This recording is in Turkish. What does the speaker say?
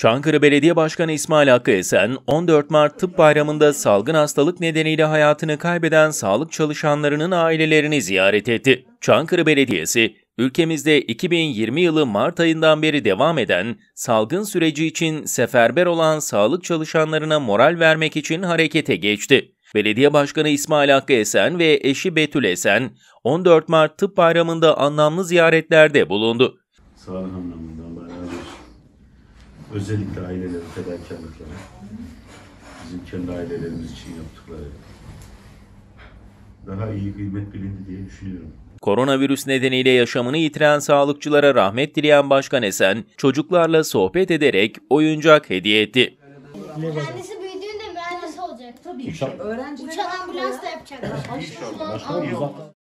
Çankırı Belediye Başkanı İsmail Hakkı Esen, 14 Mart Tıp Bayramı'nda salgın hastalık nedeniyle hayatını kaybeden sağlık çalışanlarının ailelerini ziyaret etti. Çankırı Belediyesi, ülkemizde 2020 yılı Mart ayından beri devam eden salgın süreci için seferber olan sağlık çalışanlarına moral vermek için harekete geçti. Belediye Başkanı İsmail Hakkı Esen ve eşi Betül Esen, 14 Mart Tıp Bayramı'nda anlamlı ziyaretlerde bulundu. Sağlık anlamında Allah Özellikle ailelerin fedakarlıkları, bizim kendi ailelerimiz için yaptıkları daha iyi kıymet bilindi diye düşünüyorum. Koronavirüs nedeniyle yaşamını yitiren sağlıkçılara rahmet dileyen Başkan Esen, çocuklarla sohbet ederek oyuncak hediye etti. Kendisi büyüdüğünde mühendis olacak. Tabii. Uçan, Öğrenciler Uçan ambulans da yapacak. İnşallah.